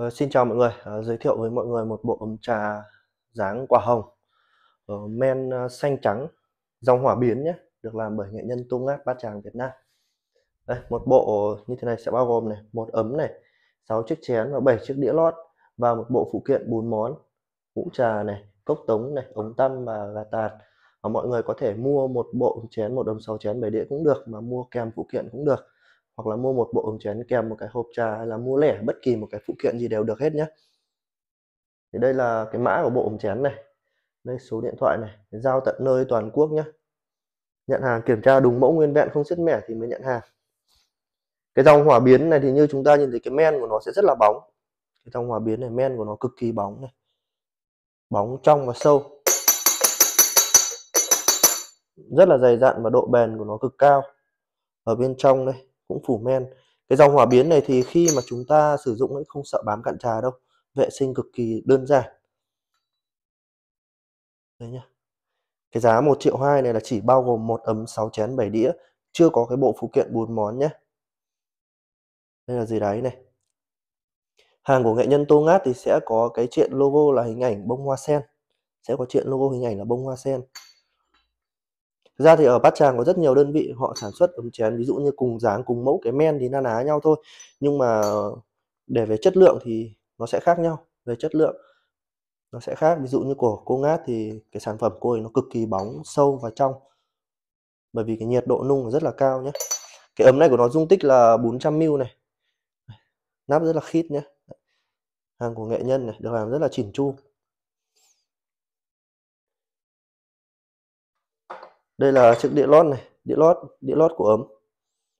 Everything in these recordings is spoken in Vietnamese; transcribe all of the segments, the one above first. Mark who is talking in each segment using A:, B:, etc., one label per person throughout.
A: Uh, xin chào mọi người, uh, giới thiệu với mọi người một bộ ấm trà dáng quả hồng uh, men uh, xanh trắng dòng hỏa biến nhé, được làm bởi nghệ nhân Tung Ngát Bát Tràng Việt Nam. Đây, một bộ như thế này sẽ bao gồm này, một ấm này, 6 chiếc chén và 7 chiếc đĩa lót và một bộ phụ kiện bún món, hũ trà này, cốc tống này, ống tăm và gà tạt. Uh, mọi người có thể mua một bộ chén, một ấm 6 chén 7 đĩa cũng được mà mua kèm phụ kiện cũng được hoặc là mua một bộ ống chén kèm một cái hộp trà hay là mua lẻ bất kỳ một cái phụ kiện gì đều được hết nhé thì đây là cái mã của bộ ống chén này đây số điện thoại này giao tận nơi toàn quốc nhé nhận hàng kiểm tra đúng mẫu nguyên vẹn không sứt mẻ thì mới nhận hàng cái dòng hỏa biến này thì như chúng ta nhìn thấy cái men của nó sẽ rất là bóng cái dòng hỏa biến này men của nó cực kỳ bóng này bóng trong và sâu rất là dày dặn và độ bền của nó cực cao ở bên trong đây cũng phủ men cái dòng hỏa biến này thì khi mà chúng ta sử dụng ấy không sợ bám cạn trà đâu vệ sinh cực kỳ đơn giản đấy nhá cái giá 1 triệu 2 này là chỉ bao gồm một ấm 6 chén 7 đĩa chưa có cái bộ phụ kiện 4 món nhé đây là gì đấy này hàng của nghệ nhân tô ngát thì sẽ có cái chuyện logo là hình ảnh bông hoa sen sẽ có chuyện logo hình ảnh là bông hoa sen Thực ra thì ở Bát Tràng có rất nhiều đơn vị họ sản xuất ấm chén ví dụ như cùng dáng cùng mẫu cái men thì na ná nhau thôi nhưng mà để về chất lượng thì nó sẽ khác nhau về chất lượng nó sẽ khác ví dụ như của cô ngát thì cái sản phẩm cô ấy nó cực kỳ bóng sâu và trong bởi vì cái nhiệt độ nung rất là cao nhé cái ấm này của nó dung tích là 400 ml này nắp rất là khít nhé hàng của nghệ nhân này được làm rất là chỉn chu đây là chiếc đĩa lót này đĩa lót đĩa lót của ấm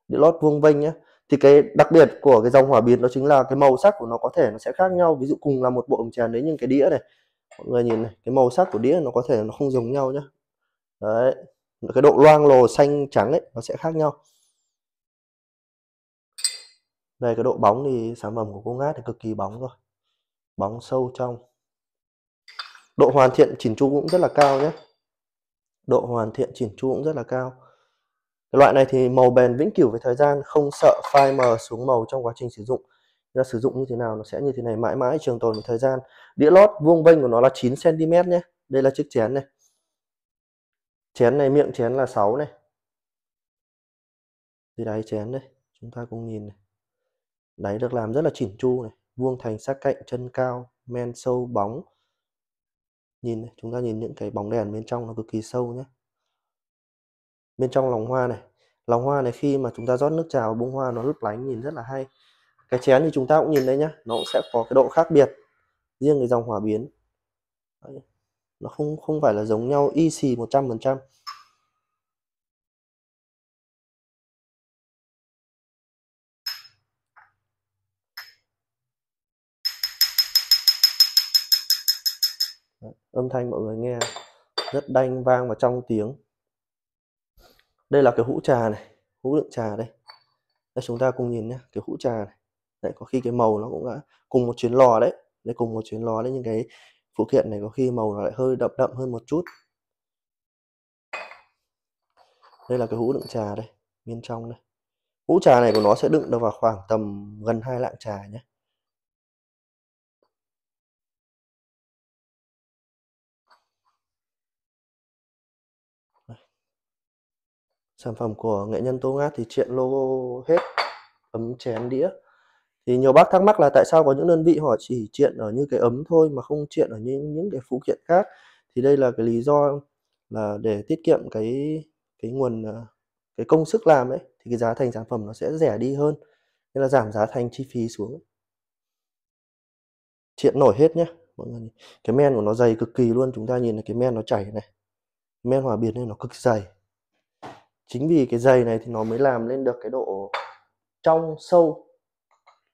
A: đĩa lót vuông vênh nhé thì cái đặc biệt của cái dòng hỏa biến đó chính là cái màu sắc của nó có thể nó sẽ khác nhau ví dụ cùng là một bộ ống chèn đấy nhưng cái đĩa này mọi người nhìn này cái màu sắc của đĩa nó có thể nó không giống nhau nhé đấy cái độ loang lồ xanh trắng ấy nó sẽ khác nhau về cái độ bóng thì sản phẩm của cô ngát thì cực kỳ bóng rồi bóng sâu trong độ hoàn thiện chỉnh chu cũng rất là cao nhé độ hoàn thiện chỉnh chu cũng rất là cao cái loại này thì màu bền vĩnh cửu với thời gian không sợ phai mờ xuống màu trong quá trình sử dụng ra sử dụng như thế nào nó sẽ như thế này mãi mãi trường tồn với thời gian đĩa lót vuông vênh của nó là 9 cm nhé đây là chiếc chén này chén này miệng chén là 6 này dưới đáy chén đây chúng ta cùng nhìn này đáy được làm rất là chỉnh chu này vuông thành sát cạnh chân cao men sâu bóng nhìn này, chúng ta nhìn những cái bóng đèn bên trong nó cực kỳ sâu nhé bên trong lòng hoa này lòng hoa này khi mà chúng ta rót nước trà vào bông hoa nó lấp lánh nhìn rất là hay cái chén thì chúng ta cũng nhìn đấy nhá nó cũng sẽ có cái độ khác biệt riêng cái dòng hỏa biến nó không không phải là giống nhau y xì một trăm phần trăm âm thanh mọi người nghe rất đanh vang và trong tiếng đây là cái hũ trà này hũ đựng trà đây đây chúng ta cùng nhìn nhé cái hũ trà này đấy có khi cái màu nó cũng đã cùng một chuyến lò đấy đây cùng một chuyến lò đấy những cái phụ kiện này có khi màu nó lại hơi đậm đậm hơn một chút đây là cái hũ đựng trà đây bên trong đây hũ trà này của nó sẽ đựng được vào khoảng tầm gần hai lạng trà nhé sản phẩm của nghệ nhân Tô Ngát thì chuyện logo hết ấm chén đĩa thì nhiều bác thắc mắc là tại sao có những đơn vị họ chỉ chuyện ở như cái ấm thôi mà không chuyện ở những những cái phụ kiện khác thì đây là cái lý do là để tiết kiệm cái cái nguồn ờ, cái công sức làm ấy thì cái giá thành sản phẩm nó sẽ rẻ đi hơn nên là giảm giá thành chi phí xuống chuyện nổi hết nhé mọi người cái men của nó dày cực kỳ luôn chúng ta nhìn thấy cái men nó chảy này men hòa biến này nó cực dày chính vì cái dày này thì nó mới làm lên được cái độ trong sâu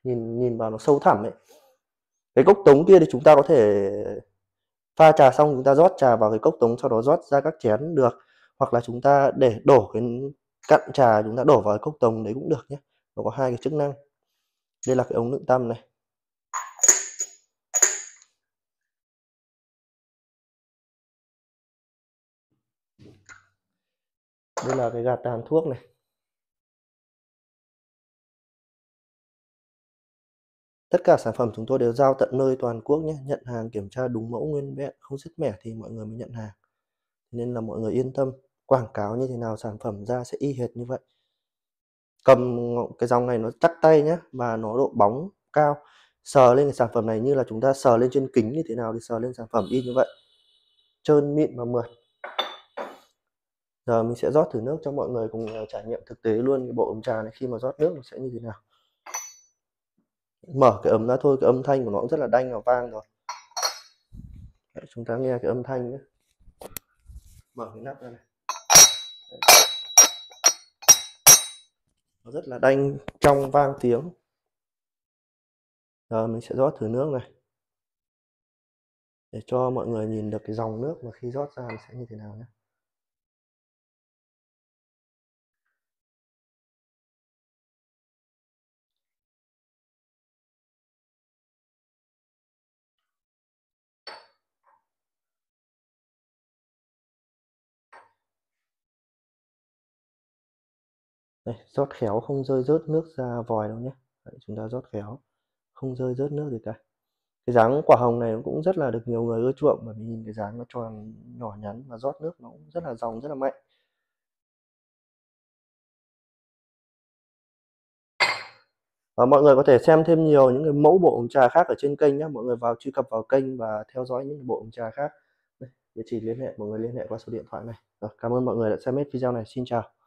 A: nhìn nhìn vào nó sâu thẳm ấy cái cốc tống kia thì chúng ta có thể pha trà xong chúng ta rót trà vào cái cốc tống sau đó rót ra các chén được hoặc là chúng ta để đổ cái cặn trà chúng ta đổ vào cái cốc tống đấy cũng được nhé nó có hai cái chức năng đây là cái ống đựng tăm này đây là cái gạt tàn thuốc này Tất cả sản phẩm chúng tôi đều giao tận nơi toàn quốc nhé, nhận hàng kiểm tra đúng mẫu nguyên vẹn, không sức mẻ thì mọi người mới nhận hàng. Nên là mọi người yên tâm, quảng cáo như thế nào sản phẩm ra sẽ y hệt như vậy. Cầm cái dòng này nó chắc tay nhé, và nó độ bóng cao. Sờ lên cái sản phẩm này như là chúng ta sờ lên trên kính như thế nào thì sờ lên sản phẩm y như vậy. Trơn mịn và mượt giờ mình sẽ rót thử nước cho mọi người cùng ờ, trải nghiệm thực tế luôn cái bộ ấm trà này khi mà rót nước nó sẽ như thế nào mở cái ấm ra thôi cái âm thanh của nó cũng rất là đanh và vang rồi Đấy, chúng ta nghe cái âm thanh nhé mở cái nắp ra này Đấy. nó rất là đanh trong vang tiếng giờ mình sẽ rót thử nước này để cho mọi người nhìn được cái dòng nước mà khi rót ra nó sẽ như thế nào nhé đây, rót khéo không rơi rớt nước ra vòi đâu nhé Đấy, chúng ta rót khéo không rơi rớt nước gì cả cái dáng quả hồng này cũng rất là được nhiều người ưa chuộng bởi vì nhìn cái dáng nó tròn nhỏ nhắn và rót nước nó cũng rất là dòng rất là mạnh và mọi người có thể xem thêm nhiều những cái mẫu bộ ống trà khác ở trên kênh nhé mọi người vào truy cập vào kênh và theo dõi những bộ ống trà khác địa chỉ liên hệ mọi người liên hệ qua số điện thoại này rồi, cảm ơn mọi người đã xem hết video này xin chào